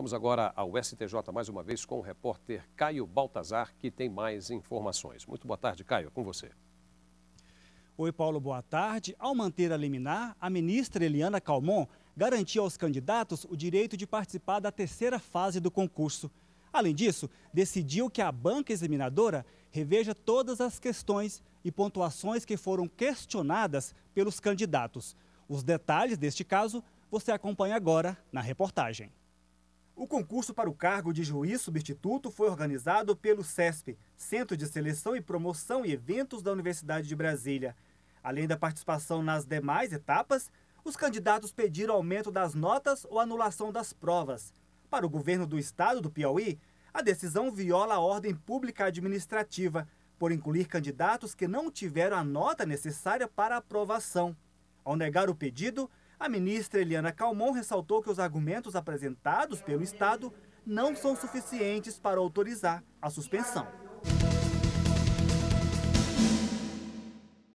Vamos agora ao STJ mais uma vez com o repórter Caio Baltazar, que tem mais informações. Muito boa tarde, Caio, com você. Oi, Paulo, boa tarde. Ao manter a liminar, a ministra Eliana Calmon garantiu aos candidatos o direito de participar da terceira fase do concurso. Além disso, decidiu que a banca examinadora reveja todas as questões e pontuações que foram questionadas pelos candidatos. Os detalhes deste caso você acompanha agora na reportagem. O concurso para o cargo de juiz substituto foi organizado pelo CESP, Centro de Seleção e Promoção e Eventos da Universidade de Brasília. Além da participação nas demais etapas, os candidatos pediram aumento das notas ou anulação das provas. Para o governo do estado do Piauí, a decisão viola a ordem pública administrativa, por incluir candidatos que não tiveram a nota necessária para aprovação. Ao negar o pedido, a ministra Eliana Calmon ressaltou que os argumentos apresentados pelo Estado não são suficientes para autorizar a suspensão.